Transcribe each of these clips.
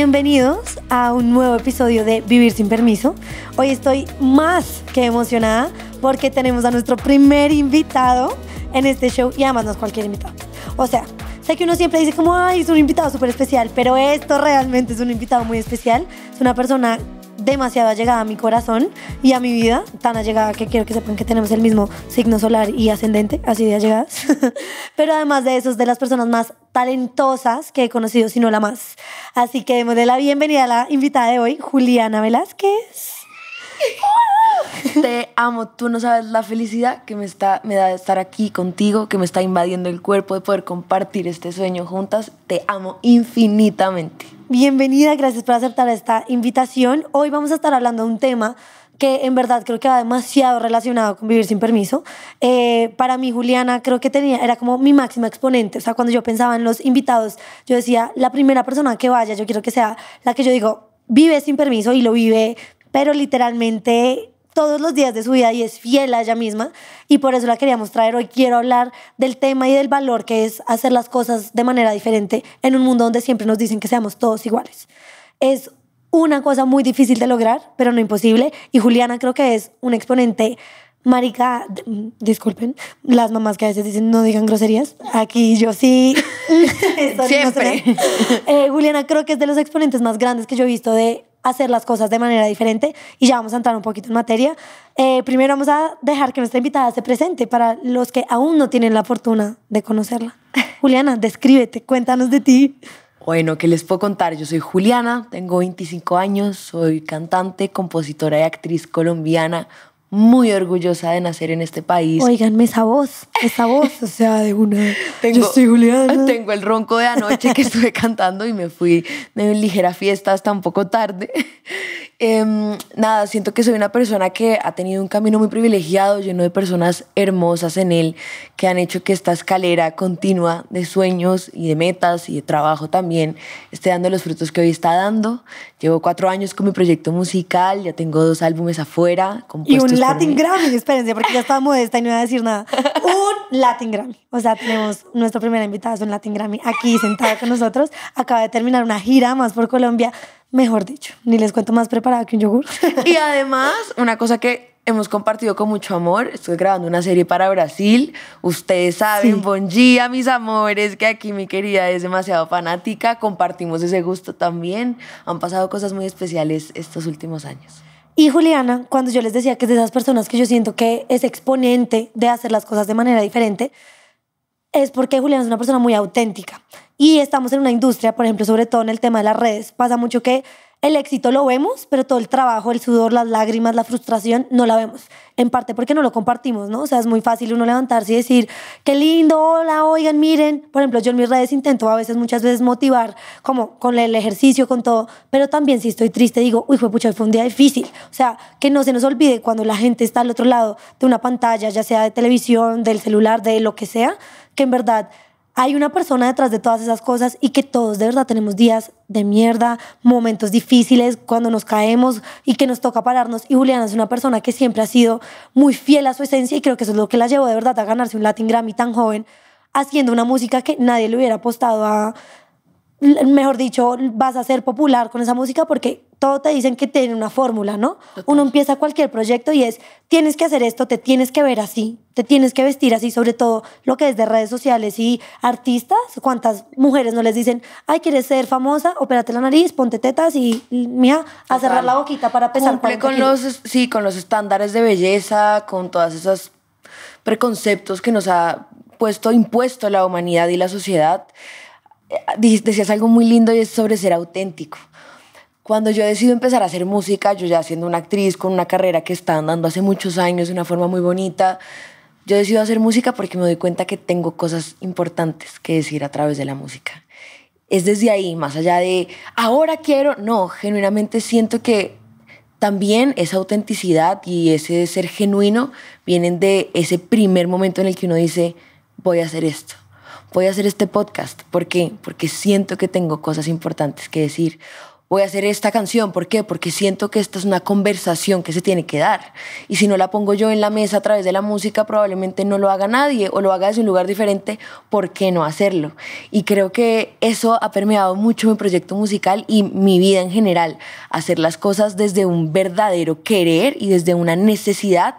Bienvenidos a un nuevo episodio de Vivir sin Permiso. Hoy estoy más que emocionada porque tenemos a nuestro primer invitado en este show y además no es cualquier invitado. O sea, sé que uno siempre dice como, ay, es un invitado súper especial, pero esto realmente es un invitado muy especial. Es una persona demasiado allegada a mi corazón y a mi vida, tan allegada que quiero que sepan que tenemos el mismo signo solar y ascendente, así de allegadas. Pero además de eso, es de las personas más talentosas que he conocido, si no la más. Así que démosle la bienvenida a la invitada de hoy, Juliana Velázquez. Te amo, tú no sabes la felicidad que me, está, me da estar aquí contigo, que me está invadiendo el cuerpo, de poder compartir este sueño juntas. Te amo infinitamente. Bienvenida, gracias por aceptar esta invitación. Hoy vamos a estar hablando de un tema que en verdad creo que va demasiado relacionado con vivir sin permiso. Eh, para mí, Juliana, creo que tenía, era como mi máxima exponente. O sea, cuando yo pensaba en los invitados, yo decía, la primera persona que vaya, yo quiero que sea la que yo digo, vive sin permiso y lo vive, pero literalmente todos los días de su vida y es fiel a ella misma. Y por eso la queríamos traer hoy. Quiero hablar del tema y del valor que es hacer las cosas de manera diferente en un mundo donde siempre nos dicen que seamos todos iguales. Es una cosa muy difícil de lograr, pero no imposible. Y Juliana creo que es un exponente Marica, disculpen, las mamás que a veces dicen no digan groserías, aquí yo sí. Siempre. Eh, Juliana creo que es de los exponentes más grandes que yo he visto de hacer las cosas de manera diferente y ya vamos a entrar un poquito en materia. Eh, primero vamos a dejar que nuestra invitada se presente para los que aún no tienen la fortuna de conocerla. Juliana, descríbete, cuéntanos de ti. Bueno, ¿qué les puedo contar? Yo soy Juliana, tengo 25 años, soy cantante, compositora y actriz colombiana, muy orgullosa de nacer en este país. oigan esa voz, esa voz, o sea, de una... yo soy Juliana. Tengo el ronco de anoche que estuve cantando y me fui de ligera fiesta hasta un poco tarde. Em, nada, siento que soy una persona que ha tenido un camino muy privilegiado, lleno de personas hermosas en él, que han hecho que esta escalera continua de sueños y de metas y de trabajo también esté dando los frutos que hoy está dando. Llevo cuatro años con mi proyecto musical, ya tengo dos álbumes afuera. Y un Latin Grammy, espérense, porque ya estaba modesta y no iba a decir nada. Un Latin Grammy. O sea, tenemos nuestra primera invitada, es un Latin Grammy, aquí sentada con nosotros. Acaba de terminar una gira más por Colombia mejor dicho, ni les cuento más preparada que un yogur. Y además, una cosa que hemos compartido con mucho amor, estoy grabando una serie para Brasil, ustedes saben, bon día mis amores, que aquí mi querida es demasiado fanática, compartimos ese gusto también, han pasado cosas muy especiales estos últimos años. Y Juliana, cuando yo les decía que es de esas personas que yo siento que es exponente de hacer las cosas de manera diferente, es porque Juliana es una persona muy auténtica y estamos en una industria, por ejemplo, sobre todo en el tema de las redes, pasa mucho que el éxito lo vemos, pero todo el trabajo, el sudor, las lágrimas, la frustración, no la vemos. En parte porque no lo compartimos, ¿no? O sea, es muy fácil uno levantarse y decir, qué lindo, hola, oigan, miren. Por ejemplo, yo en mis redes intento a veces, muchas veces motivar, como con el ejercicio, con todo. Pero también si estoy triste, digo, uy, fue pucha, fue un día difícil. O sea, que no se nos olvide cuando la gente está al otro lado de una pantalla, ya sea de televisión, del celular, de lo que sea, que en verdad hay una persona detrás de todas esas cosas y que todos de verdad tenemos días de mierda, momentos difíciles, cuando nos caemos y que nos toca pararnos. Y Juliana es una persona que siempre ha sido muy fiel a su esencia y creo que eso es lo que la llevó de verdad a ganarse un Latin Grammy tan joven, haciendo una música que nadie le hubiera apostado a mejor dicho, vas a ser popular con esa música porque todo te dicen que tiene una fórmula, ¿no? Uno empieza cualquier proyecto y es, tienes que hacer esto, te tienes que ver así, te tienes que vestir así, sobre todo lo que es de redes sociales y artistas, cuántas mujeres no les dicen, ay, ¿quieres ser famosa? Opérate la nariz, ponte tetas y, mira a cerrar la boquita para pesar. Cumple con los, sí, con los estándares de belleza, con todas esos preconceptos que nos ha puesto, impuesto la humanidad y la sociedad decías algo muy lindo y es sobre ser auténtico. Cuando yo decido empezar a hacer música, yo ya siendo una actriz con una carrera que está andando hace muchos años de una forma muy bonita, yo decido hacer música porque me doy cuenta que tengo cosas importantes que decir a través de la música. Es desde ahí, más allá de ahora quiero, no, genuinamente siento que también esa autenticidad y ese ser genuino vienen de ese primer momento en el que uno dice, voy a hacer esto voy a hacer este podcast. ¿Por qué? Porque siento que tengo cosas importantes que decir. Voy a hacer esta canción. ¿Por qué? Porque siento que esta es una conversación que se tiene que dar. Y si no la pongo yo en la mesa a través de la música, probablemente no lo haga nadie o lo haga desde un lugar diferente. ¿Por qué no hacerlo? Y creo que eso ha permeado mucho mi proyecto musical y mi vida en general. Hacer las cosas desde un verdadero querer y desde una necesidad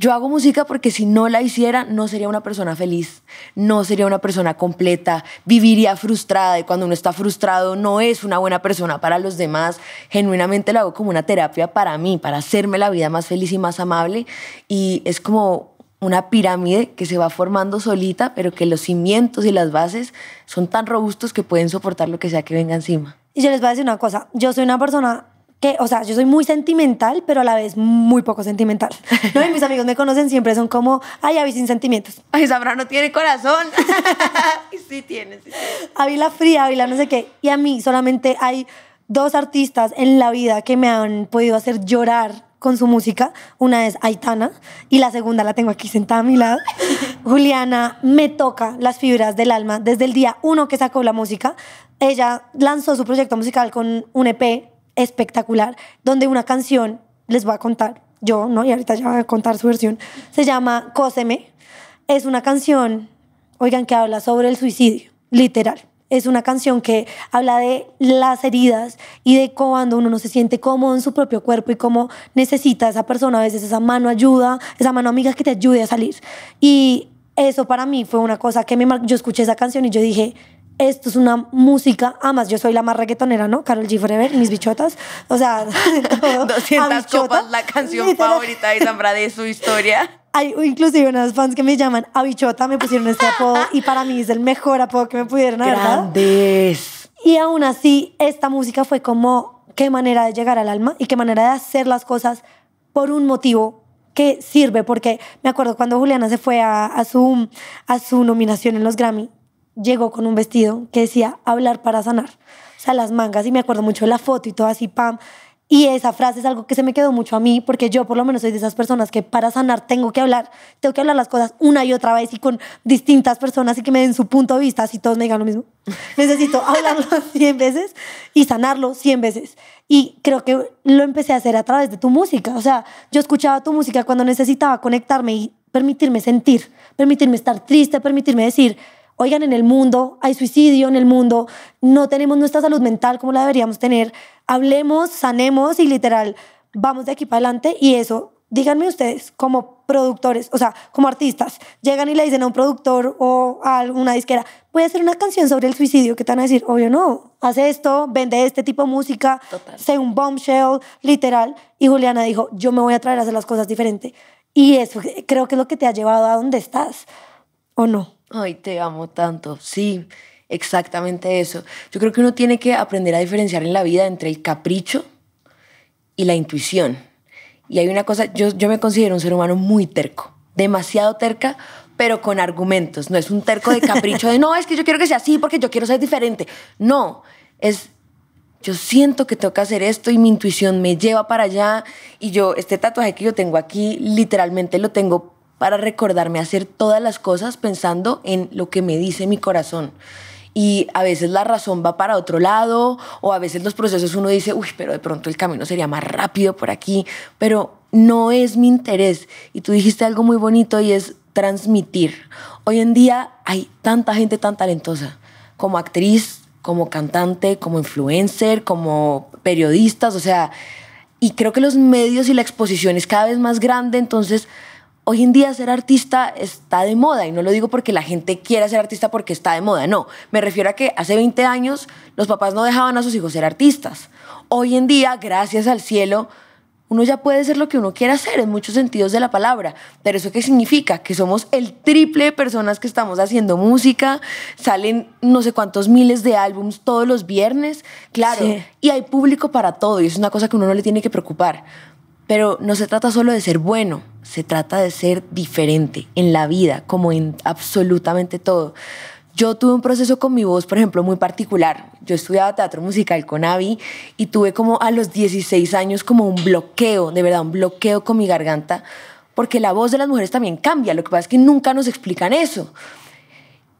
yo hago música porque si no la hiciera, no sería una persona feliz, no sería una persona completa, viviría frustrada y cuando uno está frustrado no es una buena persona para los demás. Genuinamente lo hago como una terapia para mí, para hacerme la vida más feliz y más amable y es como una pirámide que se va formando solita, pero que los cimientos y las bases son tan robustos que pueden soportar lo que sea que venga encima. Y yo les voy a decir una cosa, yo soy una persona que, o sea, yo soy muy sentimental, pero a la vez muy poco sentimental. ¿no? Y mis amigos me conocen, siempre son como, ay, Avi sin sentimientos. Ay, Sabra no tiene corazón. sí tiene, sí la fría, Ávila no sé qué. Y a mí solamente hay dos artistas en la vida que me han podido hacer llorar con su música. Una es Aitana y la segunda la tengo aquí sentada a mi lado. Juliana me toca las fibras del alma desde el día uno que sacó la música. Ella lanzó su proyecto musical con un EP espectacular, donde una canción, les va a contar, yo, ¿no? Y ahorita ya voy a contar su versión, se llama Cóseme. Es una canción, oigan, que habla sobre el suicidio, literal. Es una canción que habla de las heridas y de cuando uno no se siente cómodo en su propio cuerpo y cómo necesita esa persona, a veces esa mano ayuda, esa mano amiga que te ayude a salir. Y eso para mí fue una cosa que me marcó, yo escuché esa canción y yo dije, esto es una música, además yo soy la más reggaetonera, ¿no? Carol G Forever, mis bichotas, o sea, 200 copas, la canción favorita de Zambra de su historia. Hay inclusive unas fans que me llaman Abichota, me pusieron este apodo y para mí es el mejor apodo que me pudieron dar. Grandes. Y aún así, esta música fue como qué manera de llegar al alma y qué manera de hacer las cosas por un motivo que sirve, porque me acuerdo cuando Juliana se fue a, a su, a su nominación en los Grammy, llegó con un vestido que decía hablar para sanar. O sea, las mangas, y me acuerdo mucho de la foto y todo así, pam. Y esa frase es algo que se me quedó mucho a mí, porque yo por lo menos soy de esas personas que para sanar tengo que hablar, tengo que hablar las cosas una y otra vez y con distintas personas y que me den su punto de vista, así todos me digan lo mismo. Necesito hablarlo 100 veces y sanarlo 100 veces. Y creo que lo empecé a hacer a través de tu música. O sea, yo escuchaba tu música cuando necesitaba conectarme y permitirme sentir, permitirme estar triste, permitirme decir, oigan, en el mundo hay suicidio, en el mundo no tenemos nuestra salud mental como la deberíamos tener, hablemos, sanemos y literal, vamos de aquí para adelante y eso, díganme ustedes como productores, o sea, como artistas, llegan y le dicen a un productor o a alguna disquera, voy a hacer una canción sobre el suicidio, que te van a decir? Obvio no, hace esto, vende este tipo de música, sé un bombshell, literal, y Juliana dijo, yo me voy a traer a hacer las cosas diferente. Y eso creo que es lo que te ha llevado a donde estás, ¿o no? Ay, te amo tanto. Sí, exactamente eso. Yo creo que uno tiene que aprender a diferenciar en la vida entre el capricho y la intuición. Y hay una cosa, yo, yo me considero un ser humano muy terco, demasiado terca, pero con argumentos. No es un terco de capricho de, no, es que yo quiero que sea así porque yo quiero ser diferente. No, es yo siento que toca hacer esto y mi intuición me lleva para allá y yo este tatuaje que yo tengo aquí literalmente lo tengo para recordarme hacer todas las cosas pensando en lo que me dice mi corazón. Y a veces la razón va para otro lado o a veces los procesos uno dice, uy, pero de pronto el camino sería más rápido por aquí, pero no es mi interés. Y tú dijiste algo muy bonito y es transmitir. Hoy en día hay tanta gente tan talentosa como actriz, como cantante, como influencer, como periodistas, o sea, y creo que los medios y la exposición es cada vez más grande, entonces Hoy en día ser artista está de moda y no lo digo porque la gente quiera ser artista porque está de moda, no. Me refiero a que hace 20 años los papás no dejaban a sus hijos ser artistas. Hoy en día, gracias al cielo, uno ya puede ser lo que uno quiera ser en muchos sentidos de la palabra. Pero eso qué significa? Que somos el triple de personas que estamos haciendo música, salen no sé cuántos miles de álbums todos los viernes, claro, y hay público para todo y es una cosa que uno no le tiene que preocupar. Pero no se trata solo de ser bueno, se trata de ser diferente en la vida, como en absolutamente todo. Yo tuve un proceso con mi voz, por ejemplo, muy particular. Yo estudiaba teatro musical con Avi y tuve como a los 16 años como un bloqueo, de verdad, un bloqueo con mi garganta, porque la voz de las mujeres también cambia. Lo que pasa es que nunca nos explican eso.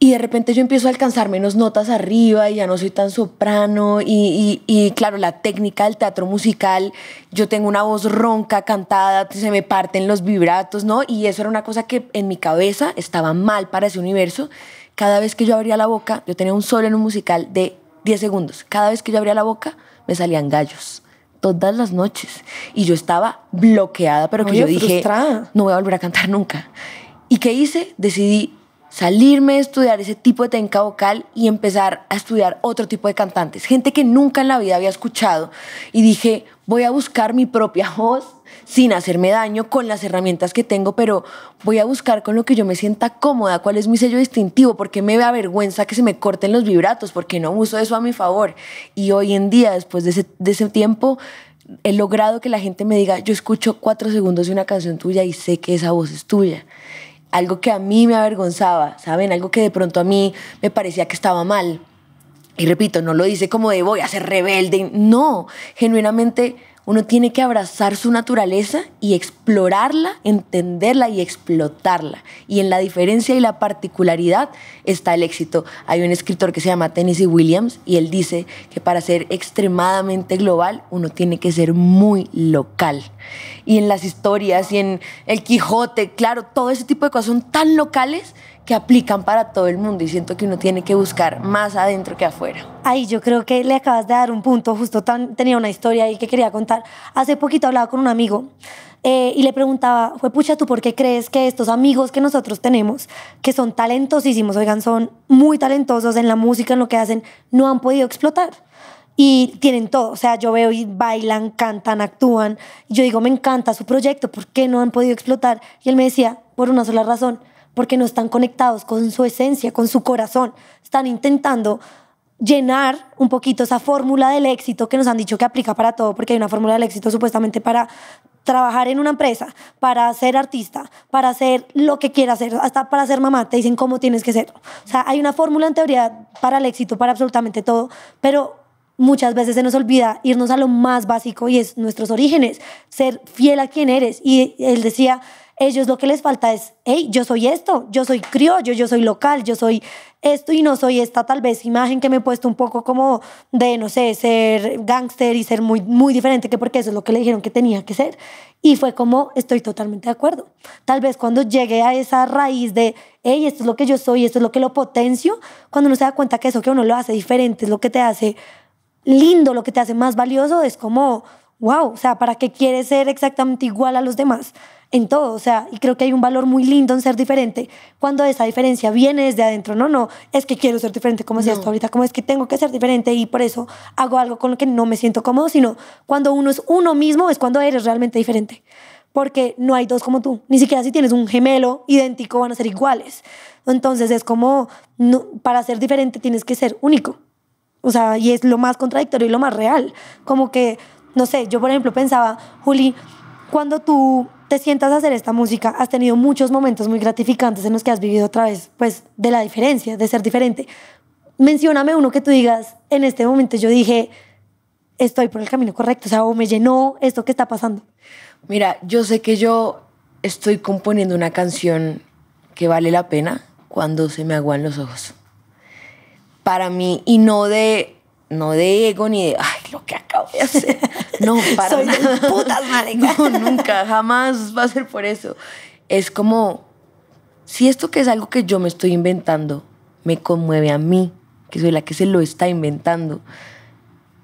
Y de repente yo empiezo a alcanzar menos notas arriba y ya no soy tan soprano. Y, claro, la técnica del teatro musical, yo tengo una voz ronca, cantada, se me parten los vibratos, ¿no? Y eso era una cosa que en mi cabeza estaba mal para ese universo. Cada vez que yo abría la boca, yo tenía un solo en un musical de 10 segundos. Cada vez que yo abría la boca, me salían gallos. Todas las noches. Y yo estaba bloqueada, pero que yo dije, no voy a volver a cantar nunca. ¿Y qué hice? Decidí salirme a estudiar ese tipo de técnica vocal y empezar a estudiar otro tipo de cantantes, gente que nunca en la vida había escuchado y dije, voy a buscar mi propia voz sin hacerme daño con las herramientas que tengo, pero voy a buscar con lo que yo me sienta cómoda, cuál es mi sello distintivo, porque me da vergüenza que se me corten los vibratos, porque no uso eso a mi favor. Y hoy en día, después de ese, de ese tiempo, he logrado que la gente me diga, yo escucho cuatro segundos de una canción tuya y sé que esa voz es tuya algo que a mí me avergonzaba, ¿saben? Algo que de pronto a mí me parecía que estaba mal. Y repito, no lo dice como de voy a ser rebelde, no, genuinamente uno tiene que abrazar su naturaleza y explorarla, entenderla y explotarla. Y en la diferencia y la particularidad está el éxito. Hay un escritor que se llama Tennessee Williams y él dice que para ser extremadamente global uno tiene que ser muy local. Y en las historias y en El Quijote, claro, todo ese tipo de cosas son tan locales que aplican para todo el mundo y siento que uno tiene que buscar más adentro que afuera. Ahí yo creo que le acabas de dar un punto, justo tan, tenía una historia ahí que quería contar. Hace poquito hablaba con un amigo eh, y le preguntaba, fue pucha, ¿tú por qué crees que estos amigos que nosotros tenemos, que son talentosísimos, oigan, son muy talentosos en la música, en lo que hacen, no han podido explotar? y tienen todo. O sea, yo veo y bailan, cantan, actúan. yo digo, me encanta su proyecto, ¿por qué no han podido explotar? Y él me decía, por una sola razón, porque no están conectados con su esencia, con su corazón. Están intentando llenar un poquito esa fórmula del éxito que nos han dicho que aplica para todo, porque hay una fórmula del éxito supuestamente para trabajar en una empresa, para ser artista, para hacer lo que quieras hacer, hasta para ser mamá, te dicen cómo tienes que ser. O sea, hay una fórmula en teoría para el éxito, para absolutamente todo, pero muchas veces se nos olvida irnos a lo más básico y es nuestros orígenes, ser fiel a quien eres. Y él decía, ellos lo que les falta es, hey, yo soy esto, yo soy criollo, yo soy local, yo soy esto y no soy esta tal vez imagen que me he puesto un poco como de, no sé, ser gángster y ser muy, muy diferente, que porque eso es lo que le dijeron que tenía que ser. Y fue como, estoy totalmente de acuerdo. Tal vez cuando llegué a esa raíz de, hey, esto es lo que yo soy, esto es lo que lo potencio, cuando uno se da cuenta que eso que uno lo hace diferente es lo que te hace lindo, lo que te hace más valioso, es como, wow, o sea, ¿para qué quieres ser exactamente igual a los demás? En todo, o sea, y creo que hay un valor muy lindo en ser diferente cuando esa diferencia viene desde adentro, no, no, es que quiero ser diferente, como si esto ahorita, como es que tengo que ser diferente y por eso hago algo con lo que no me siento cómodo, sino cuando uno es uno mismo es cuando eres realmente diferente porque no hay dos como tú. Ni siquiera si tienes un gemelo idéntico van a ser iguales. Entonces es como, para ser diferente tienes que ser único. O sea, y es lo más contradictorio y lo más real. Como que no sé, yo por ejemplo pensaba, Juli, cuando tú te sientas a hacer esta música, has tenido muchos momentos muy gratificantes en los que has vivido otra vez, pues, de la diferencia, de ser diferente. Mencióname uno que tú digas, en este momento yo dije, estoy por el camino correcto, o sea, o me llenó esto que está pasando. Mira, yo sé que yo estoy componiendo una canción que vale la pena cuando se me aguan los ojos. Para mí, y no de no de ego ni de, ay, lo que acabo de hacer. No, para Soy De putas no, nunca, jamás va a ser por eso. Es como, si esto que es algo que yo me estoy inventando me conmueve a mí, que soy la que se lo está inventando,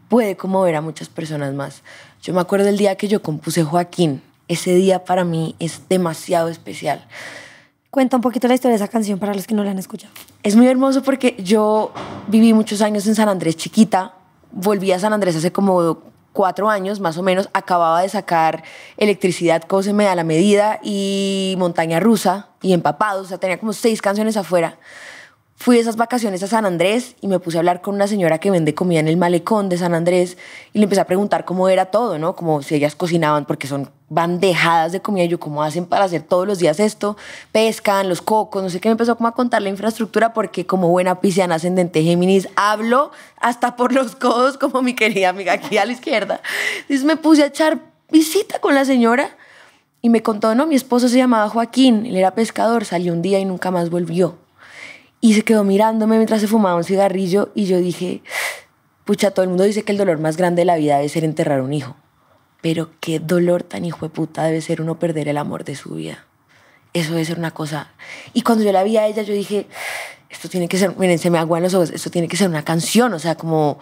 puede conmover a muchas personas más. Yo me acuerdo del día que yo compuse Joaquín. Ese día para mí es demasiado especial. Cuenta un poquito la historia de esa canción para los que no la han escuchado. Es muy hermoso porque yo viví muchos años en San Andrés chiquita. Volví a San Andrés hace como cuatro años más o menos. Acababa de sacar Electricidad, Cóseme a la medida y Montaña Rusa y Empapado. O sea, tenía como seis canciones afuera. Fui de esas vacaciones a San Andrés y me puse a hablar con una señora que vende comida en el malecón de San Andrés y le empecé a preguntar cómo era todo, ¿no? Como si ellas cocinaban, porque son bandejadas de comida. Y yo, ¿cómo hacen para hacer todos los días esto? Pescan, los cocos, no sé qué. Me empezó como a contar la infraestructura porque como buena pisciana ascendente Géminis, hablo hasta por los codos como mi querida amiga aquí a la izquierda. Entonces me puse a echar visita con la señora y me contó, no, mi esposo se llamaba Joaquín, él era pescador, salió un día y nunca más volvió y se quedó mirándome mientras se fumaba un cigarrillo y yo dije, pucha, todo el mundo dice que el dolor más grande de la vida debe ser enterrar un hijo, pero qué dolor tan hijo de puta debe ser uno perder el amor de su vida. Eso debe ser una cosa. Y cuando yo la vi a ella, yo dije, esto tiene que ser, miren, se me aguan los ojos, esto tiene que ser una canción, o sea, como,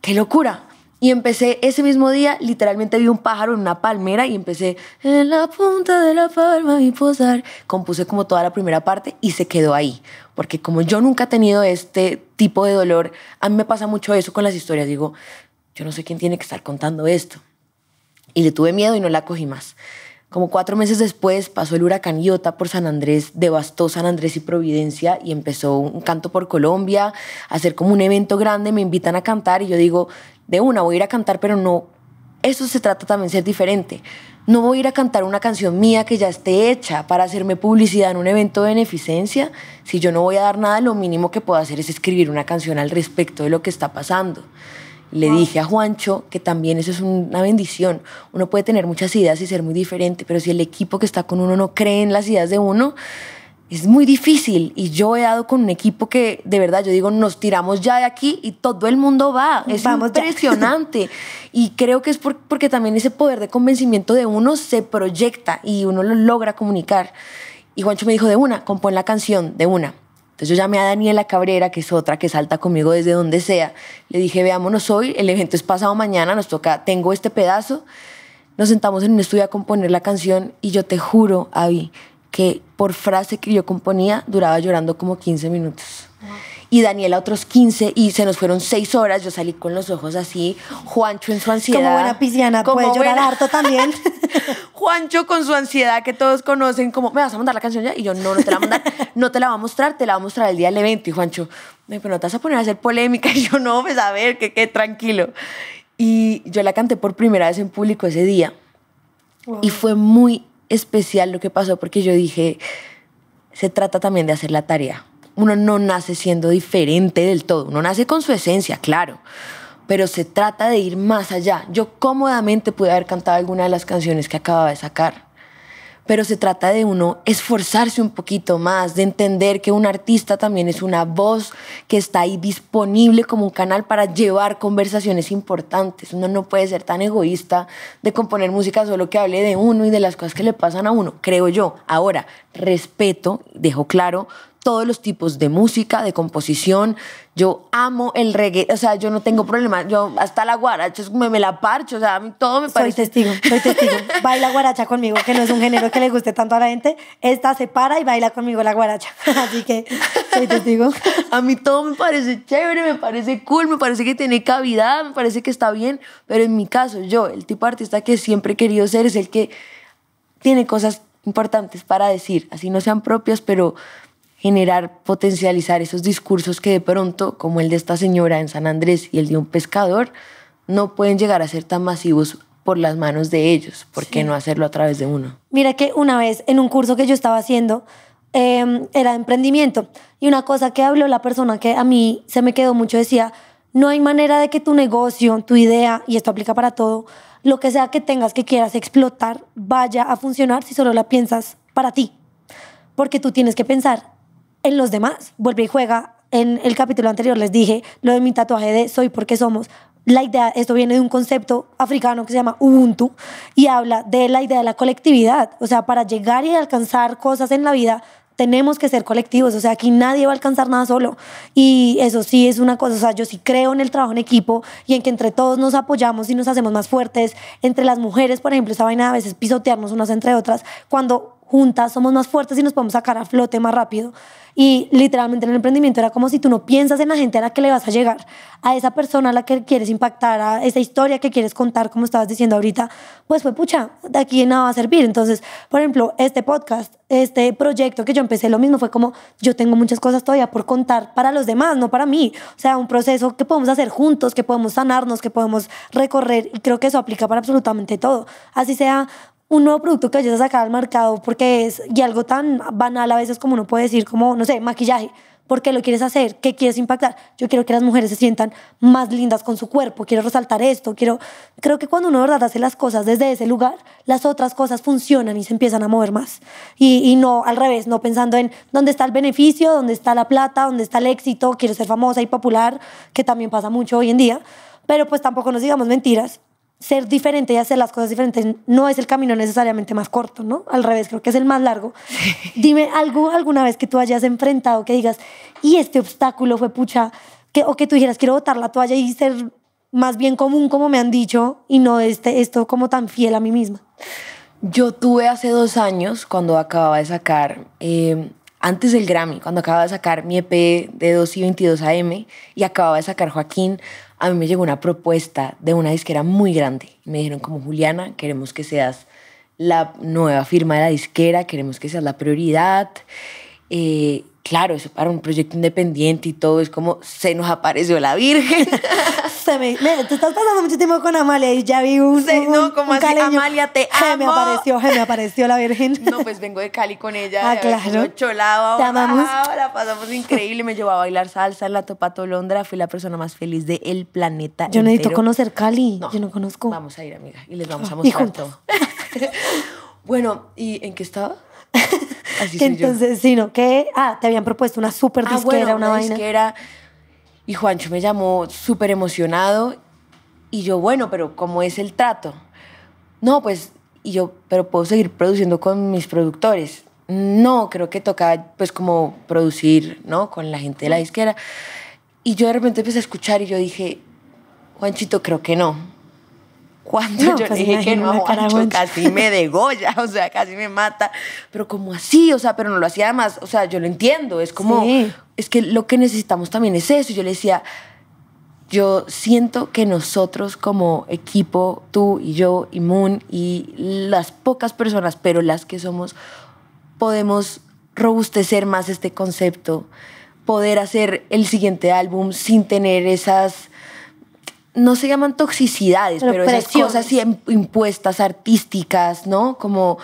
qué locura. Y empecé ese mismo día, literalmente vi un pájaro en una palmera y empecé en la punta de la palma y posar. Compuse como toda la primera parte y se quedó ahí. Porque como yo nunca he tenido este tipo de dolor, a mí me pasa mucho eso con las historias. Digo, yo no sé quién tiene que estar contando esto. Y le tuve miedo y no la cogí más. Como cuatro meses después pasó el huracán Iota por San Andrés, devastó San Andrés y Providencia y empezó un canto por Colombia, hacer como un evento grande, me invitan a cantar y yo digo, de una, voy a ir a cantar, pero no, eso se trata también ser diferente. No voy a ir a cantar una canción mía que ya esté hecha para hacerme publicidad en un evento de beneficencia. Si yo no voy a dar nada, lo mínimo que puedo hacer es escribir una canción al respecto de lo que está pasando. Le dije a Juancho que también eso es una bendición. Uno puede tener muchas ideas y ser muy diferente, pero si el equipo que está con uno no cree en las ideas de uno, es muy difícil y yo he dado con un equipo que de verdad yo digo nos tiramos ya de aquí y todo el mundo va es impresionante y creo que es porque también ese poder de convencimiento de uno se proyecta y uno lo logra comunicar y Juancho me dijo de una compón la canción de una entonces yo llamé a Daniela Cabrera que es otra que salta conmigo desde donde sea le dije veámonos hoy el evento es pasado mañana nos toca tengo este pedazo nos sentamos en un estudio a componer la canción y yo te juro, Abby que por frase que yo componía duraba llorando como 15 minutos. Y Daniela otros 15 y se nos fueron 6 horas. Yo salí con los ojos así. Juancho en su ansiedad. Como buena pisciana, llorar harto también. Juancho con su ansiedad que todos conocen, como, ¿me vas a mandar la canción ya? Y yo, no, no te la voy a mandar, no te la voy a mostrar, te la voy a mostrar el día del evento. Y Juancho, pero no te vas a poner a hacer polémica. Y yo, no, pues a ver, que qué tranquilo. Y yo la canté por primera vez en público ese día. Y fue muy especial lo que pasó porque yo dije, se trata también de hacer la tarea. Uno no nace siendo diferente del todo, uno nace con su esencia, claro, pero se trata de ir más allá. Yo cómodamente pude haber cantado alguna de las canciones que acababa de sacar pero se trata de uno esforzarse un poquito más, de entender que un artista también es una voz que está ahí disponible como un canal para llevar conversaciones importantes. Uno no puede ser tan egoísta de componer música solo que hable de uno y de las cosas que le pasan a uno, creo yo. Ahora, respeto, dejo claro, todos los tipos de música, de composición. Yo amo el reggae, o sea, yo no tengo problema. Yo hasta la guaracha me, me la parcho, o sea, a mí todo me parece. Soy testigo, soy testigo. Baila guaracha conmigo, que no es un género que le guste tanto a la gente. Esta se para y baila conmigo la guaracha. Así que soy testigo. A mí todo me parece chévere, me parece cool, me parece que tiene cavidad, me parece que está bien. Pero en mi caso, yo, el tipo artista que siempre he querido ser es el que tiene cosas importantes para decir, así no sean propias, pero generar, potencializar esos discursos que de pronto, como el de esta señora en San Andrés y el de un pescador, no pueden llegar a ser tan masivos por las manos de ellos. ¿Por qué no hacerlo a través de uno? Mira que una vez en un curso que yo estaba haciendo, em, era emprendimiento, y una cosa que habló la persona que a mí se me quedó mucho decía, no hay manera de que tu negocio, tu idea, y esto aplica para todo, lo que sea que tengas que quieras explotar, vaya a funcionar si solo la piensas para ti. Porque tú tienes que pensar en los demás. Vuelve y juega. En el capítulo anterior les dije lo de mi tatuaje de soy porque somos. La idea, esto viene de un concepto africano que se llama Ubuntu y habla de la idea de la colectividad. O sea, para llegar y alcanzar cosas en la vida, tenemos que ser colectivos, o sea, aquí nadie va a alcanzar nada solo. Y eso sí es una cosa, o sea, yo sí creo en el trabajo en equipo y en que entre todos nos apoyamos y nos hacemos más fuertes. Entre las mujeres, por ejemplo, esa vaina a veces pisotearnos unas entre otras, cuando juntas somos más fuertes y nos podemos sacar a flote más rápido. Y literalmente en el emprendimiento era como si tú no piensas en la gente a la que le vas a llegar, a esa persona a la que quieres impactar, a esa historia que quieres contar, como estabas diciendo ahorita, pues fue pucha, de aquí nada va a servir. Entonces, por ejemplo, este podcast, este proyecto que yo empecé, lo mismo fue como yo tengo muchas cosas todavía por contar para los demás, no para mí. O sea, un proceso que podemos hacer juntos, que podemos sanarnos, que podemos recorrer y creo que eso aplica para absolutamente todo. Así sea un nuevo producto que vayas a sacar al mercado porque es, y algo tan banal a veces como uno puede decir, como, no sé, maquillaje, porque qué lo quieres hacer? ¿Qué quieres impactar? Yo quiero que las mujeres se sientan más lindas con su cuerpo, quiero resaltar esto, quiero... Creo que cuando uno verdad hace las cosas desde ese lugar, las otras cosas funcionan y se empiezan a mover más. Y, y no al revés, no pensando en dónde está el beneficio, dónde está la plata, dónde está el éxito, quiero ser famosa y popular, que también pasa mucho hoy en día, pero pues tampoco nos digamos mentiras ser diferente y hacer las cosas diferentes no es el camino necesariamente más corto, ¿no? Al revés, creo que es el más largo. Dime algo alguna vez que tú hayas enfrentado, que digas, y este obstáculo fue pucha, que, o que tú dijeras, quiero botar la toalla y ser más bien común, como me han dicho, y no este, esto como tan fiel a mí misma. Yo tuve hace dos años, cuando acababa de sacar, eh, antes del Grammy, cuando acababa de sacar mi EP de 2 y 22 AM, y acababa de sacar Joaquín, a mí me llegó una propuesta de una disquera muy grande. Me dijeron como Juliana, queremos que seas la nueva firma de la disquera, queremos que seas la prioridad. Eh, claro, eso para un proyecto independiente y todo, es como se nos apareció la Virgen. se me, me, te estás pasando mucho tiempo con Amalia y ya vi un. no, como así, Amalia, te amo. Se me apareció, se me apareció la Virgen. no, pues vengo de Cali con ella. Ah, claro. Cholaba, te amamos. La pasamos increíble. Me llevó a bailar salsa en la Topato Londra. Fui la persona más feliz del planeta. Yo necesito conocer Cali. No, yo no conozco. Vamos a ir, amiga, y les vamos ah, a mostrar todo. bueno, ¿y en qué estaba? Entonces, sino que, ah, te habían propuesto una súper ah, disquera, una, Disquera, y Juancho me llamó súper emocionado y yo, bueno, pero ¿cómo es el trato? No, pues, y yo, pero puedo seguir produciendo con mis productores. No, creo que toca, pues, como producir, ¿no? Con la gente de la disquera. Y yo de repente empecé a escuchar y yo dije, Juanchito, creo que no. Cuando yo pues dije que no, casi me degolla, o sea, casi me mata. Pero como así, o sea, pero no lo hacía más. o sea, yo lo entiendo, es como, es que lo que necesitamos también es eso. Yo le decía, yo siento que nosotros como equipo, tú y yo y Moon y las pocas personas, pero las que somos, podemos robustecer más este concepto, poder hacer el siguiente álbum sin tener esas no se llaman toxicidades, pero, cosas impuestas, artísticas, ¿no? Como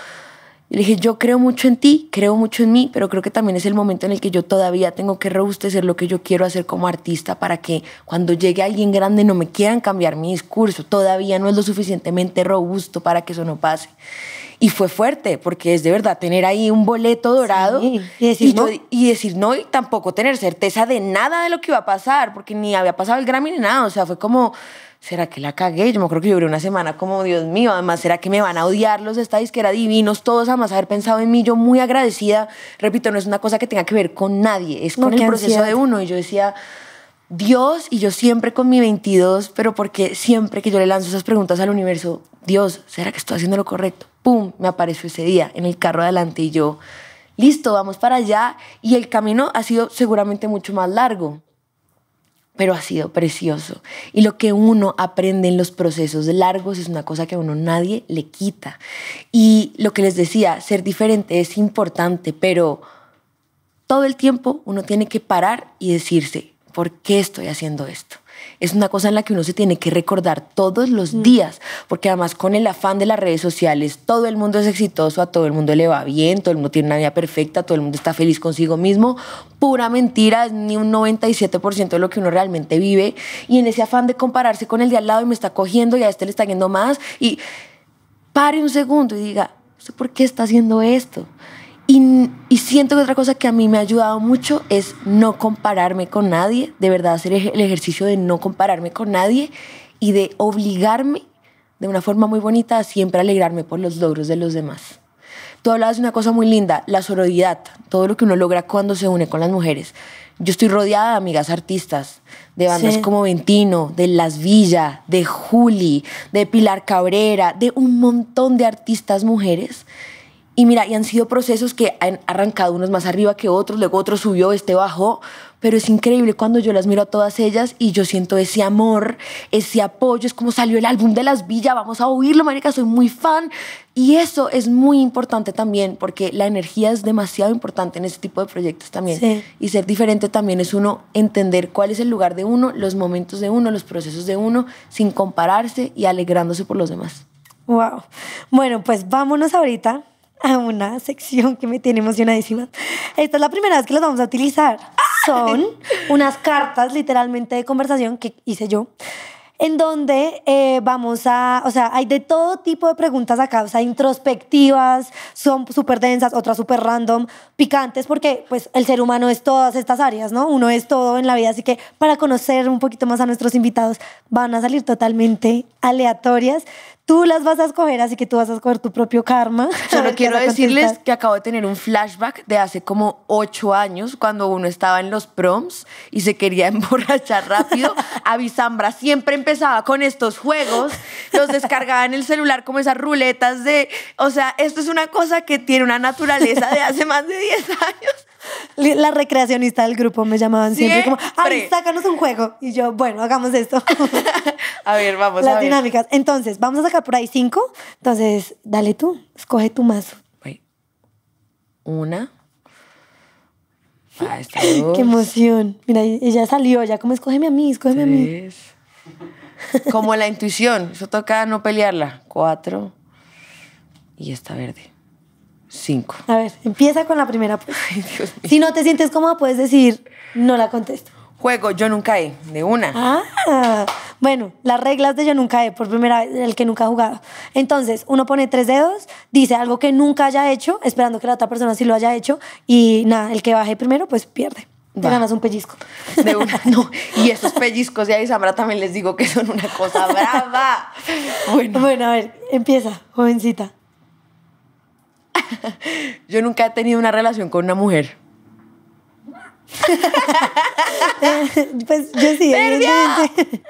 le dije, yo creo mucho en ti, creo mucho en mí, pero creo que también es el momento en el que yo todavía tengo que robustecer lo que yo quiero hacer como artista para que cuando llegue alguien grande no me quieran cambiar mi discurso. Todavía no es lo suficientemente robusto para que eso no pase. Y fue fuerte, porque es de verdad tener ahí un boleto dorado y, decir no. y decir no y tampoco tener certeza de nada de lo que iba a pasar, porque ni había pasado el Grammy ni nada. O sea, fue como, ¿será que la cagué? Yo me acuerdo que lloré una semana como, Dios mío, además, ¿será que me van a odiar los de que eran divinos? Todos además haber pensado en mí, yo muy agradecida. Repito, no es una cosa que tenga que ver con nadie, es con el proceso de uno. Y yo decía, Dios y yo siempre con mi 22, pero porque siempre que yo le lanzo esas preguntas al universo, Dios, ¿será que estoy haciendo lo correcto? ¡Pum! Me apareció ese día en el carro adelante y yo, listo, vamos para allá. Y el camino ha sido seguramente mucho más largo, pero ha sido precioso. Y lo que uno aprende en los procesos largos es una cosa que a uno nadie le quita. Y lo que les decía, ser diferente es importante, pero todo el tiempo uno tiene que parar y decirse, ¿por qué estoy haciendo esto? Es una cosa en la que uno se tiene que recordar todos los mm. días, porque además con el afán de las redes sociales, todo el mundo es exitoso, a todo el mundo le va bien, todo el mundo tiene una vida perfecta, todo el mundo está feliz consigo mismo. Pura mentira, ni un 97% de lo que uno realmente vive. Y en ese afán de compararse con el de al lado y me está cogiendo y a este le está yendo más, y pare un segundo y diga, ¿por qué está haciendo esto? Y, siento que otra cosa que a mí me ha ayudado mucho es no compararme con nadie, de verdad hacer el ejercicio de no compararme con nadie y de obligarme de una forma muy bonita a siempre alegrarme por los logros de los demás. Tú hablabas de una cosa muy linda, la sororidad, todo lo que uno logra cuando se une con las mujeres. Yo estoy rodeada de amigas artistas, de bandas como Ventino, de Las Villa, de Juli, de Pilar Cabrera, de un montón de artistas mujeres y mira, y han sido procesos que han arrancado unos más arriba que otros, luego otro subió, este bajó, pero es increíble cuando yo las miro a todas ellas y yo siento ese amor, ese apoyo, es como salió el álbum de Las Villas, vamos a oírlo, marica, soy muy fan. Y eso es muy importante también, porque la energía es demasiado importante en este tipo de proyectos también. Y ser diferente también es uno entender cuál es el lugar de uno, los momentos de uno, los procesos de uno, sin compararse y alegrándose por los demás. Wow. Bueno, pues vámonos ahorita a una sección que me tiene emocionadísima. Esta es la primera vez que las vamos a utilizar. Son unas cartas literalmente de conversación que hice yo, en donde eh, vamos a, o sea, hay de todo tipo de preguntas acá, o sea, introspectivas, son súper densas, otras súper random, picantes, porque pues el ser humano es todas estas áreas, ¿no? Uno es todo en la vida, así que para conocer un poquito más a nuestros invitados van a salir totalmente aleatorias tú las vas a escoger, así que tú vas a escoger tu propio karma. Solo quiero decirles que acabo de tener un flashback de hace como ocho años, cuando uno estaba en los proms y se quería emborrachar rápido. Avisambra siempre empezaba con estos juegos, los descargaba en el celular como esas ruletas de... O sea, esto es una cosa que tiene una naturaleza de hace más de 10 años la recreacionista del grupo, me llamaban siempre, como, ay, sácanos un juego. Y yo, bueno, hagamos esto. a ver, vamos. Las a ver. dinámicas. Entonces, vamos a sacar por ahí cinco. Entonces, dale tú, escoge tu mazo. Una. Ah, dos. Qué emoción. Mira, ella salió, ya como escógeme a mí, escógeme a mí. Como la intuición, eso toca no pelearla. Cuatro. Y está verde. Cinco. A ver, empieza con la primera. Pues. Si no te sientes cómoda, puedes decir, no la contesto. Juego, yo nunca he, de una. Ah, bueno, las reglas de yo nunca he, por primera vez, el que nunca ha jugado. Entonces, uno pone tres dedos, dice algo que nunca haya hecho, esperando que la otra persona sí lo haya hecho, y nada, el que baje primero, pues pierde. Te ganas un pellizco. De una, no. Y esos pellizcos de Aizambra también les digo que son una cosa brava. Bueno. bueno, a ver, empieza, jovencita. yo nunca he tenido una relación con una mujer. pues yo sí. Evidentemente.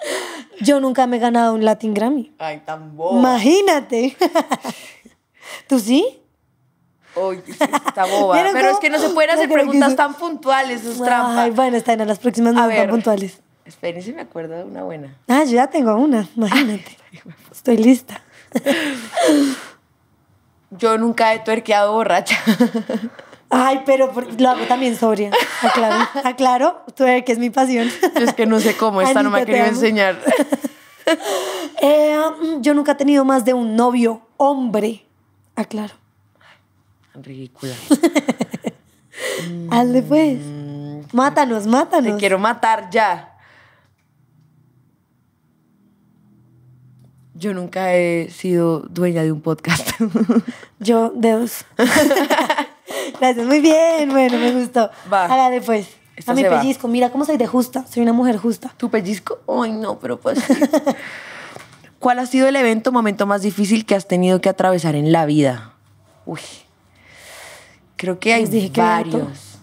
Yo nunca me he ganado un Latin Grammy. Ay, tan boba. Imagínate. ¿Tú sí? ay está boba. Pero, es que no se pueden hacer preguntas tan puntuales, es trampas Ay, bueno, está en las próximas no puntuales. Esperen si me acuerdo de una buena. Ah, yo ya tengo una, imagínate. Estoy lista. Yo nunca he tuerqueado borracha. Ay, pero lo hago también sobria. Aclaro, aclaro, tuerque es mi pasión. es que no sé cómo, esta no me ha querido enseñar. Eh, mm, yo nunca he tenido más de un novio hombre. Aclaro. Ridícula. Hazle pues. Mm. Mátanos, mátanos. Te quiero matar ya. Yo nunca he sido dueña de un podcast. Yo, dos. Gracias, muy bien. Bueno, me gustó. Va. después. Pues. después. a mi pellizco. Mira cómo soy de justa. Soy una mujer justa. ¿Tu pellizco? Ay, no, pero pues. ¿Cuál ha sido el evento, momento más difícil que has tenido que atravesar en la vida? Uy. Creo que hay varios.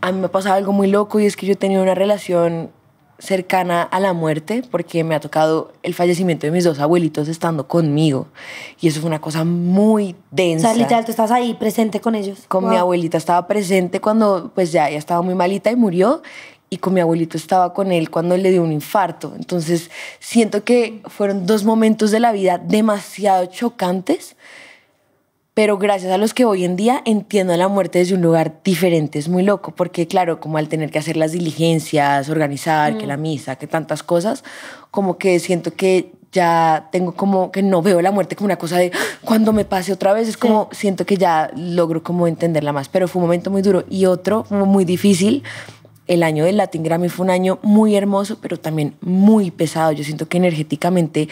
a mí me ha pasado algo muy loco y es que yo he tenido una relación cercana a la muerte porque me ha tocado el fallecimiento de mis dos abuelitos estando conmigo y eso fue una cosa muy densa. O sea, literal, tú estás ahí presente con ellos. Con mi abuelita estaba presente cuando pues ya, ya estaba muy malita y murió y con mi abuelito estaba con él cuando le dio un infarto. Entonces siento que fueron dos momentos de la vida demasiado chocantes pero gracias a los que hoy en día entiendo la muerte desde un lugar diferente, es muy loco, porque claro, como al tener que hacer las diligencias, organizar, que mm. la misa, que tantas cosas, como que siento que ya tengo como que no veo la muerte como una cosa de ah, cuando me pase otra vez, es como siento que ya logro como entenderla más, pero fue un momento muy duro y otro muy difícil. El año del Latin Grammy fue un año muy hermoso, pero también muy pesado. Yo siento que energéticamente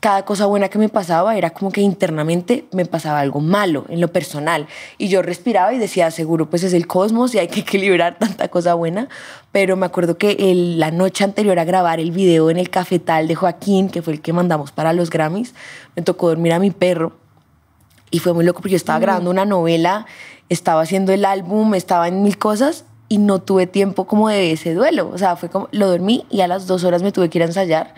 cada cosa buena que me pasaba era como que internamente me pasaba algo malo en lo personal y yo respiraba y decía seguro pues es el cosmos y hay que equilibrar tanta cosa buena pero me acuerdo que la noche anterior a grabar el video en el cafetal de Joaquín que fue el que mandamos para los Grammys me tocó dormir a mi perro y fue muy loco porque yo estaba mm. grabando una novela estaba haciendo el álbum estaba en mil cosas y no tuve tiempo como de ese duelo. O sea, fue como, lo dormí y a las dos horas me tuve que ir a ensayar.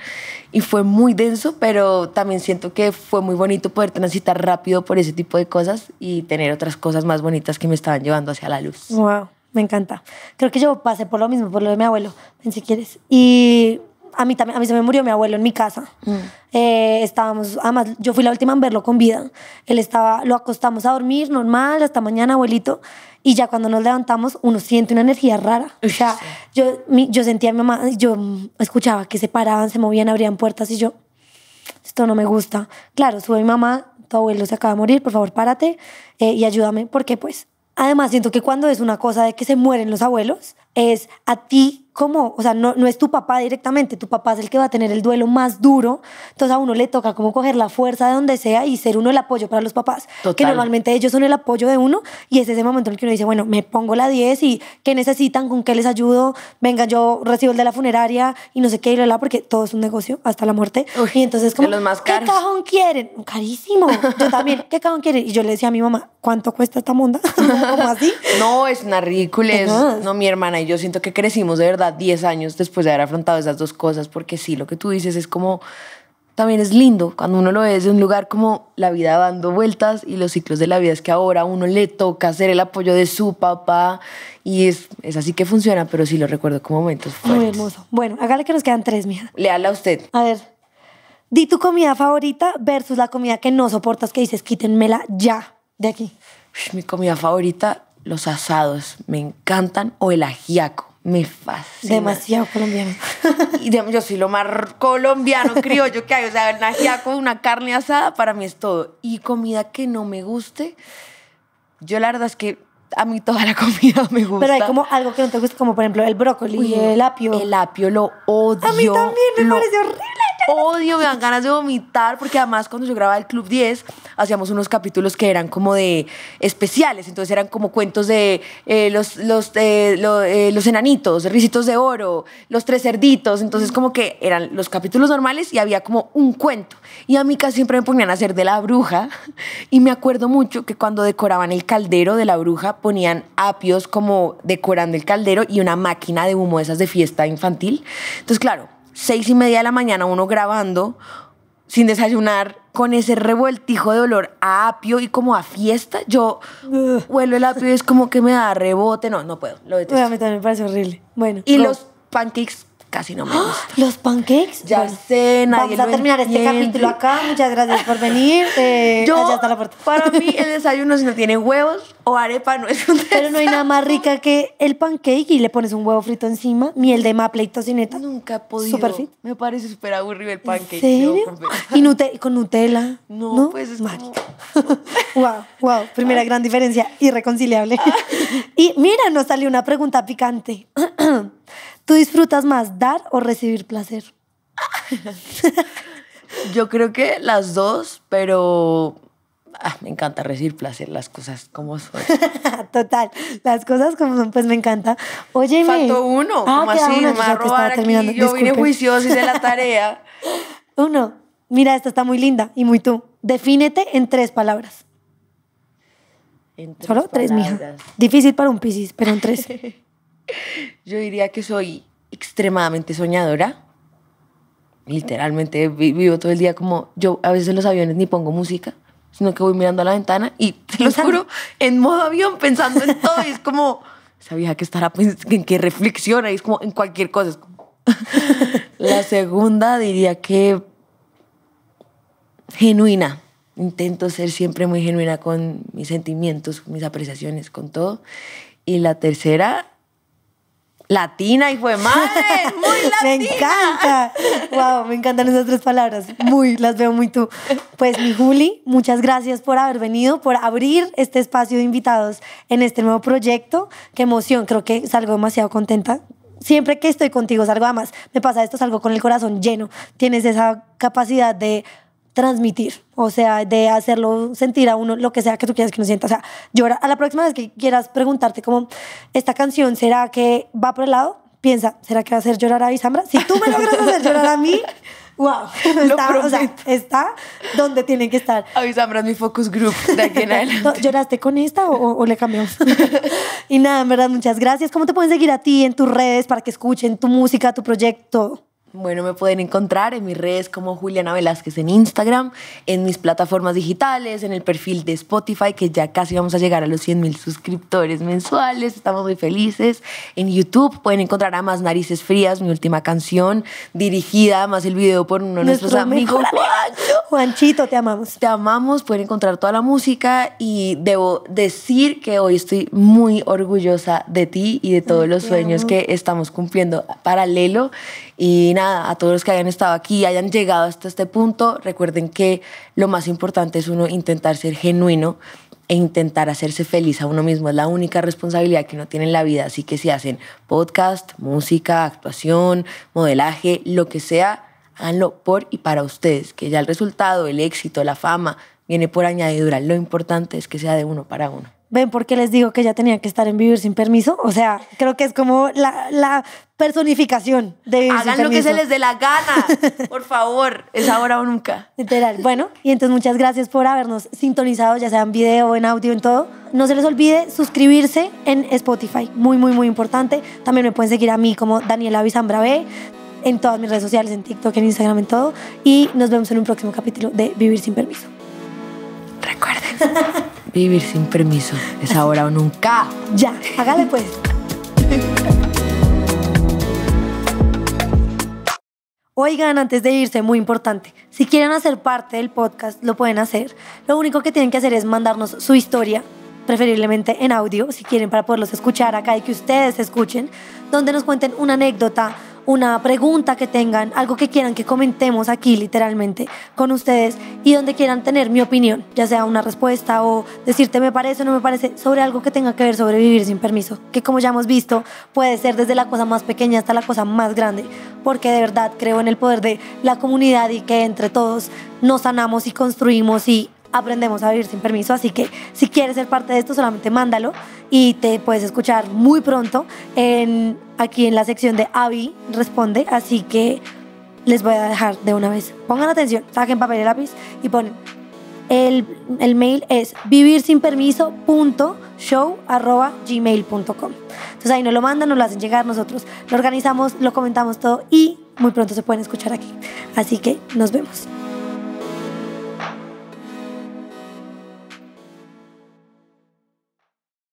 Y fue muy denso, pero también siento que fue muy bonito poder transitar rápido por ese tipo de cosas y tener otras cosas más bonitas que me estaban llevando hacia la luz. Wow, me encanta. Creo que yo pasé por lo mismo, por lo de mi abuelo, ven si quieres. Y a mí también, a mí se me murió mi abuelo en mi casa. Mm. Eh, estábamos, además, yo fui la última en verlo con vida. Él estaba, lo acostamos a dormir normal, hasta mañana, abuelito y ya cuando nos levantamos uno siente una energía rara. O sea, yo, yo sentía a mi mamá, yo escuchaba que se paraban, se movían, abrían puertas y yo, esto no me gusta. Claro, sube mi mamá, tu abuelo se acaba de morir, por favor, párate eh, y ayúdame, porque pues, además siento que cuando es una cosa de que se mueren los abuelos, es a ti como, o sea, no, no, es tu papá directamente, tu papá es el que va a tener el duelo más duro, entonces a uno le toca como coger la fuerza de donde sea y ser uno el apoyo para los papás, que normalmente ellos son el apoyo de uno y es ese momento en el que uno dice, bueno, me pongo la 10 y qué necesitan, con qué les ayudo, venga, yo recibo el de la funeraria y no sé qué, a la, porque todo es un negocio hasta la muerte. y entonces como, ¿qué cajón quieren? Carísimo. Yo también, ¿qué cajón quieren? Y yo le decía a mi mamá, ¿cuánto cuesta esta monda? No, es una ridícula. No, mi hermana y yo siento que crecimos de verdad 10 años después de haber afrontado esas dos cosas, porque sí, lo que tú dices es como, también es lindo cuando uno lo ve desde un lugar como la vida dando vueltas y los ciclos de la vida es que ahora uno le toca hacer el apoyo de su papá y es, así que funciona, pero sí lo recuerdo como momentos Muy hermoso. Bueno, hágale que nos quedan tres, mija. a usted. A ver, di tu comida favorita versus la comida que no soportas, que dices, quítenmela ya de aquí. Mi comida favorita, los asados, me encantan, o el ajiaco. Me fascina. Demasiado colombiano. y yo soy lo más colombiano, criollo que hay. O sea, un con una carne asada, para mí es todo. Y comida que no me guste, yo la verdad es que a mí toda la comida me gusta. Pero hay como algo que no te gusta, como por ejemplo el brócoli y el apio. El apio lo odio. A mí también me parece horrible odio, me dan ganas de vomitar, porque además cuando yo grababa el Club 10, hacíamos unos capítulos que eran como de especiales, entonces eran como cuentos de eh, los, los, eh, eh, los enanitos, risitos de oro, los tres cerditos, entonces como que eran los capítulos normales y había como un cuento. Y a mí casi siempre me ponían a hacer de la bruja, y me acuerdo mucho que cuando decoraban el caldero de la bruja, ponían apios como decorando el caldero y una máquina de humo, esas de fiesta infantil. Entonces, claro, seis y media de la mañana uno grabando sin desayunar, con ese revueltijo de olor a apio y como a fiesta. Yo huelo el apio y es como que me da rebote. No, no puedo, lo detesto. también me parece horrible. Bueno. Y los pancakes casi no me ¡Ah! gusta. ¿Los pancakes? Ya sé, nadie Vamos a terminar este capítulo acá. Muchas gracias por venir. Eh, Yo, allá está Para mí, el desayuno, si no tiene huevos o arepa, no es un desayuno. Pero no hay nada más rica que el pancake y le pones un huevo frito encima, miel de maple y tocineta. Nunca he podido. Super fit. Me parece súper aburrido el pancake. ¿En serio? y con Nutella. No, pues es wow, wow. Primera gran diferencia. Irreconciliable y mira, nos salió una pregunta picante. ¿Tú disfrutas más dar o recibir placer? Yo creo que las dos, pero ah, me encanta recibir placer, las cosas como son. Total, las cosas como son, pues me encanta. Oye, Faltó uno, ah, como así, uno, me a robar aquí, Yo vine juiciosa, hice la tarea. uno, mira, esta está muy linda y muy tú. Defínete en tres palabras. Solo tres, mija. Difícil para un piscis, pero en tres. Yo diría que soy extremadamente soñadora. Literalmente vivo todo el día como yo a veces en los aviones ni pongo música, sino que voy mirando a la ventana y te lo juro, en modo avión pensando en todo. Y es como, esa vieja que estará pues, en que reflexiona y es como en cualquier cosa. la segunda diría que genuina intento ser siempre muy genuina con mis sentimientos, mis apreciaciones, con todo. Y la tercera, latina, y fue madre, muy me encanta, wow, me encantan esas tres palabras, muy, las veo muy tú. Pues mi Juli, muchas gracias por haber venido, por abrir este espacio de invitados en este nuevo proyecto. Qué emoción, creo que salgo demasiado contenta siempre que estoy contigo salgo a más. Me pasa esto, salgo con el corazón lleno. Tienes esa capacidad de transmitir, o sea, de hacerlo sentir a uno lo que sea que tú quieras que uno sienta. O sea, llora, a la próxima vez que quieras preguntarte como, ¿esta canción será que va por el lado? Piensa, ¿será que va a hacer llorar a Isambra? Si tú me logras hacer llorar a mí, wow, está, o sea, está donde tiene que estar. Isambra es mi focus group de ¿Lloraste con esta o, le cambiamos? y nada, en verdad, muchas gracias. ¿Cómo te pueden seguir a ti en tus redes para que escuchen tu música, tu proyecto? Bueno, me pueden encontrar en mis redes como Juliana Velázquez en Instagram, en mis plataformas digitales, en el perfil de Spotify, que ya casi vamos a llegar a los 100 mil suscriptores mensuales, estamos muy felices. En YouTube pueden encontrar a Más Narices Frías, mi última canción, dirigida más el video por uno de nuestros amigos. Juanchito, te amamos. Te amamos, pueden encontrar toda la música y debo decir que hoy estoy muy orgullosa de ti y de todos los sueños que estamos cumpliendo paralelo. Y nada, a todos los que hayan estado aquí, hayan llegado hasta este punto, recuerden que lo más importante es uno intentar ser genuino e intentar hacerse feliz a uno mismo. Es la única responsabilidad que uno tiene en la vida. Así que si hacen podcast, música, actuación, modelaje, lo que sea, háganlo por y para ustedes, que ya el resultado, el éxito, la fama viene por añadidura. Lo importante es que sea de uno para uno. ¿Ven por qué les digo que ya tenía que estar en vivir sin permiso? O sea, creo que es como la, la personificación de vivir sin permiso. Hagan lo que se les dé la gana, por favor, es ahora o nunca. Literal. Bueno, y entonces muchas gracias por habernos sintonizado, ya sea en video, en audio, en todo. No se les olvide suscribirse en Spotify, muy, muy, muy importante. También me pueden seguir a mí como Daniela Bisambra B en todas mis redes sociales, en TikTok, en Instagram, en todo. Y nos vemos en un próximo capítulo de Vivir sin Permiso. Recuerden, vivir sin permiso es ahora o nunca. Ya, hágale pues. Oigan, antes de irse, muy importante, si quieren hacer parte del podcast, lo pueden hacer. Lo único que tienen que hacer es mandarnos su historia, preferiblemente en audio, si quieren, para poderlos escuchar acá y que ustedes escuchen, donde nos cuenten una anécdota una pregunta que tengan, algo que quieran que comentemos aquí literalmente con ustedes y donde quieran tener mi opinión, ya sea una respuesta o decirte me parece o no me parece, sobre algo que tenga que ver sobre vivir sin permiso, que como ya hemos visto puede ser desde la cosa más pequeña hasta la cosa más grande, porque de verdad creo en el poder de la comunidad y que entre todos nos sanamos y construimos y aprendemos a vivir sin permiso. Así que si quieres ser parte de esto, solamente mándalo y te puedes escuchar muy pronto en, aquí en la sección de Avi Responde. Así que les voy a dejar de una vez. Pongan atención, saquen papel y lápiz y ponen. El, el mail es vivirsinpermiso.show.gmail.com. Entonces ahí nos lo mandan, nos lo hacen llegar nosotros. Lo organizamos, lo comentamos todo y muy pronto se pueden escuchar aquí. Así que nos vemos.